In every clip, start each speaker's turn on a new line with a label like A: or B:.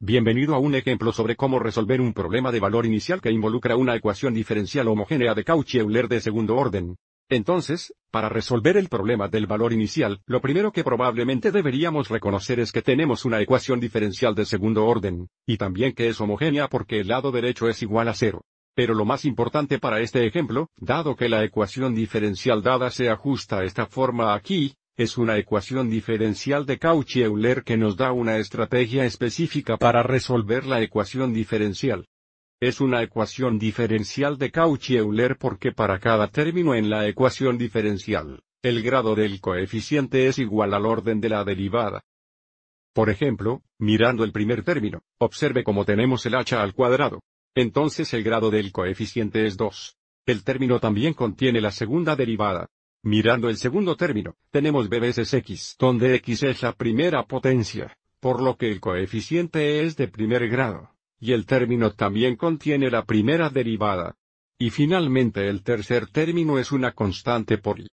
A: Bienvenido a un ejemplo sobre cómo resolver un problema de valor inicial que involucra una ecuación diferencial homogénea de Cauchy-Euler de segundo orden. Entonces, para resolver el problema del valor inicial, lo primero que probablemente deberíamos reconocer es que tenemos una ecuación diferencial de segundo orden, y también que es homogénea porque el lado derecho es igual a cero. Pero lo más importante para este ejemplo, dado que la ecuación diferencial dada se ajusta a esta forma aquí, es una ecuación diferencial de Cauchy-Euler que nos da una estrategia específica para resolver la ecuación diferencial. Es una ecuación diferencial de Cauchy-Euler porque para cada término en la ecuación diferencial, el grado del coeficiente es igual al orden de la derivada. Por ejemplo, mirando el primer término, observe cómo tenemos el h al cuadrado. Entonces el grado del coeficiente es 2. El término también contiene la segunda derivada, Mirando el segundo término, tenemos b veces x, donde x es la primera potencia, por lo que el coeficiente es de primer grado, y el término también contiene la primera derivada. Y finalmente el tercer término es una constante por y.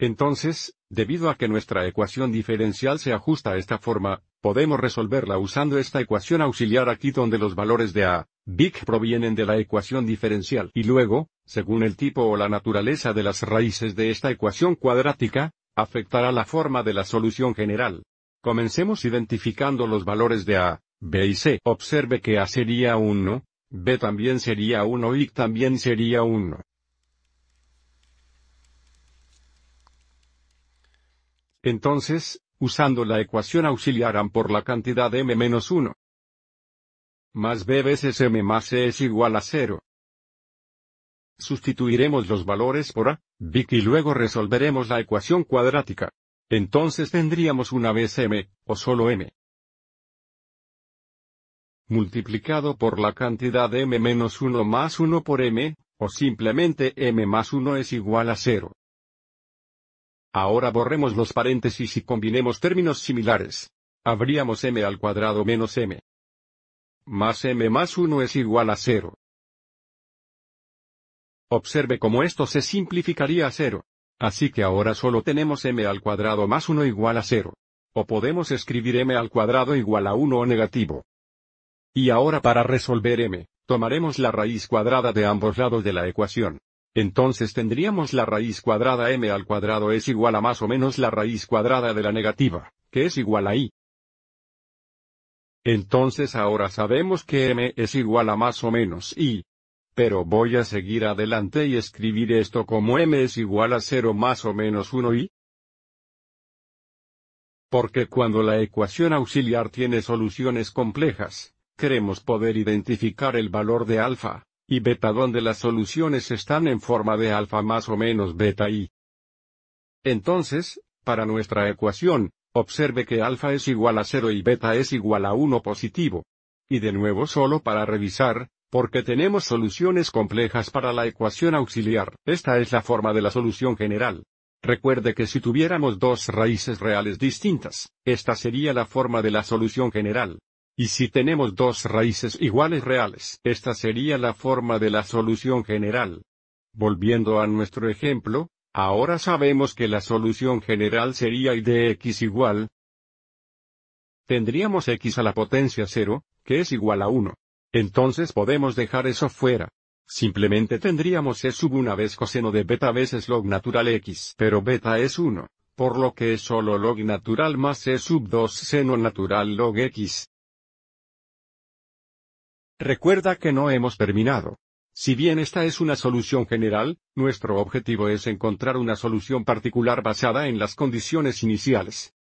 A: Entonces, debido a que nuestra ecuación diferencial se ajusta a esta forma, podemos resolverla usando esta ecuación auxiliar aquí donde los valores de a, big provienen de la ecuación diferencial y luego, según el tipo o la naturaleza de las raíces de esta ecuación cuadrática, afectará la forma de la solución general. Comencemos identificando los valores de A, B y C. Observe que A sería 1, B también sería 1 y también sería 1. Entonces, usando la ecuación auxiliarán por la cantidad m menos 1. Más b veces m más c es igual a 0. Sustituiremos los valores por a, B y luego resolveremos la ecuación cuadrática. Entonces tendríamos una vez m, o solo m. Multiplicado por la cantidad m menos 1 más 1 por m, o simplemente m más 1 es igual a 0. Ahora borremos los paréntesis y combinemos términos similares. Habríamos m al cuadrado menos m. Más m más 1 es igual a 0. Observe cómo esto se simplificaría a cero. Así que ahora solo tenemos m al cuadrado más 1 igual a 0. O podemos escribir m al cuadrado igual a 1 o negativo. Y ahora para resolver m, tomaremos la raíz cuadrada de ambos lados de la ecuación. Entonces tendríamos la raíz cuadrada m al cuadrado es igual a más o menos la raíz cuadrada de la negativa, que es igual a i. Entonces ahora sabemos que m es igual a más o menos i, pero voy a seguir adelante y escribir esto como m es igual a 0 más o menos 1 i, porque cuando la ecuación auxiliar tiene soluciones complejas, queremos poder identificar el valor de alfa y beta donde las soluciones están en forma de alfa más o menos beta y. Entonces, para nuestra ecuación, observe que alfa es igual a 0 y beta es igual a 1 positivo. Y de nuevo solo para revisar, porque tenemos soluciones complejas para la ecuación auxiliar, esta es la forma de la solución general. Recuerde que si tuviéramos dos raíces reales distintas, esta sería la forma de la solución general. Y si tenemos dos raíces iguales reales, esta sería la forma de la solución general. Volviendo a nuestro ejemplo, ahora sabemos que la solución general sería y de x igual. Tendríamos x a la potencia 0, que es igual a 1. Entonces podemos dejar eso fuera. Simplemente tendríamos E sub una vez coseno de beta veces log natural x. Pero beta es 1, por lo que es solo log natural más E sub 2 seno natural log x. Recuerda que no hemos terminado. Si bien esta es una solución general, nuestro objetivo es encontrar una solución particular basada en las condiciones iniciales.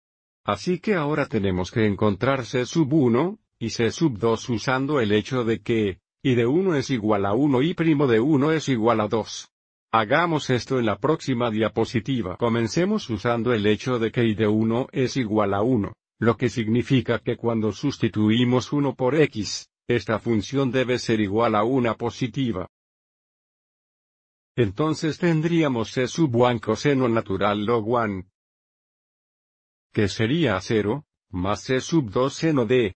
A: Así que ahora tenemos que encontrar C sub 1, y C sub 2 usando el hecho de que, y de 1 es igual a 1 y primo de 1 es igual a 2. Hagamos esto en la próxima diapositiva. Comencemos usando el hecho de que y de 1 es igual a 1, lo que significa que cuando sustituimos 1 por x, esta función debe ser igual a una positiva. Entonces tendríamos c sub 1 coseno natural log 1, que sería 0, más c sub 2 seno de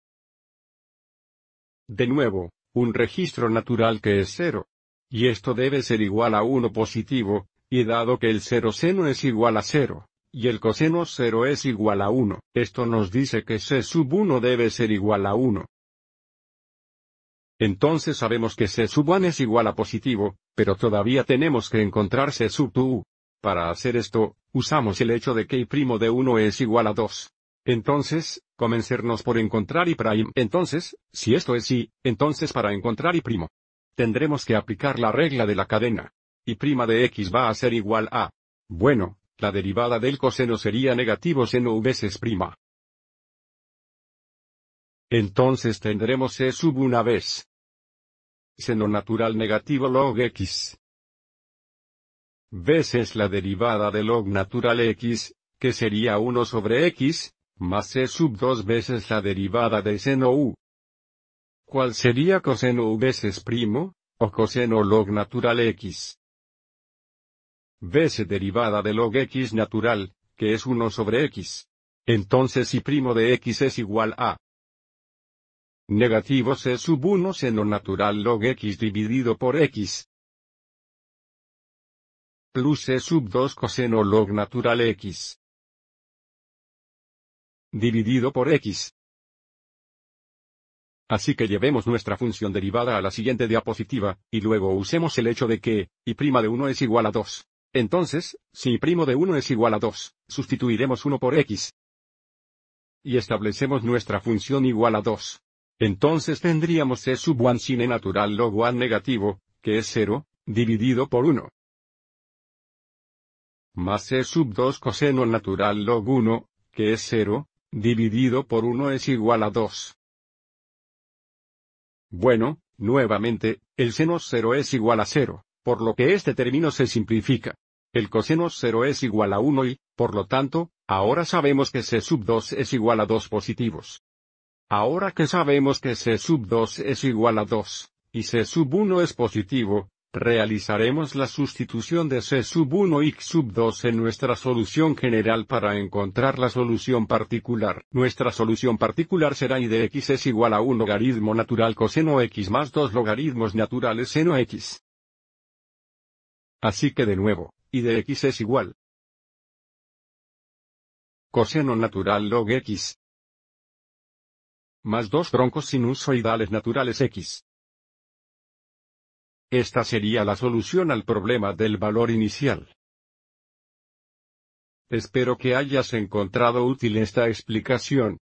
A: de nuevo, un registro natural que es 0. Y esto debe ser igual a 1 positivo, y dado que el 0 seno es igual a 0, y el coseno 0 es igual a 1, esto nos dice que c sub 1 debe ser igual a 1. Entonces sabemos que c sub 1 es igual a positivo, pero todavía tenemos que encontrar c sub 2. Para hacer esto, usamos el hecho de que primo de 1 es igual a 2. Entonces, Comencernos por encontrar y prime. Entonces, si esto es sí, entonces para encontrar y primo. Tendremos que aplicar la regla de la cadena. Y prima de x va a ser igual a. Bueno, la derivada del coseno sería negativo seno veces prima. Entonces tendremos e sub una vez. Seno natural negativo log x. Veces la derivada de log natural x, que sería 1 sobre x, más c sub 2 veces la derivada de seno u. ¿Cuál sería coseno u veces primo, o coseno log natural x? veces derivada de log x natural, que es 1 sobre x. Entonces si primo de x es igual a negativo c sub 1 seno natural log x dividido por x plus c sub 2 coseno log natural x dividido por x. Así que llevemos nuestra función derivada a la siguiente diapositiva, y luego usemos el hecho de que, y prima de 1 es igual a 2. Entonces, si y primo de 1 es igual a 2, sustituiremos 1 por x. Y establecemos nuestra función igual a 2. Entonces tendríamos c sub 1 sin e natural log 1 negativo, que es 0, dividido por 1. Más e sub 2 coseno natural log 1, que es 0, dividido por 1 es igual a 2. Bueno, nuevamente, el seno 0 es igual a 0, por lo que este término se simplifica. El coseno 0 es igual a 1 y, por lo tanto, ahora sabemos que c sub 2 es igual a 2 positivos. Ahora que sabemos que c sub 2 es igual a 2, y c sub 1 es positivo, realizaremos la sustitución de C sub 1 y X sub 2 en nuestra solución general para encontrar la solución particular. Nuestra solución particular será y de X es igual a un logaritmo natural coseno X más dos logaritmos naturales seno X. Así que de nuevo, y de X es igual. Coseno natural log X. Más dos troncos sinusoidales naturales X. Esta sería la solución al problema del valor inicial. Espero que hayas encontrado útil esta explicación,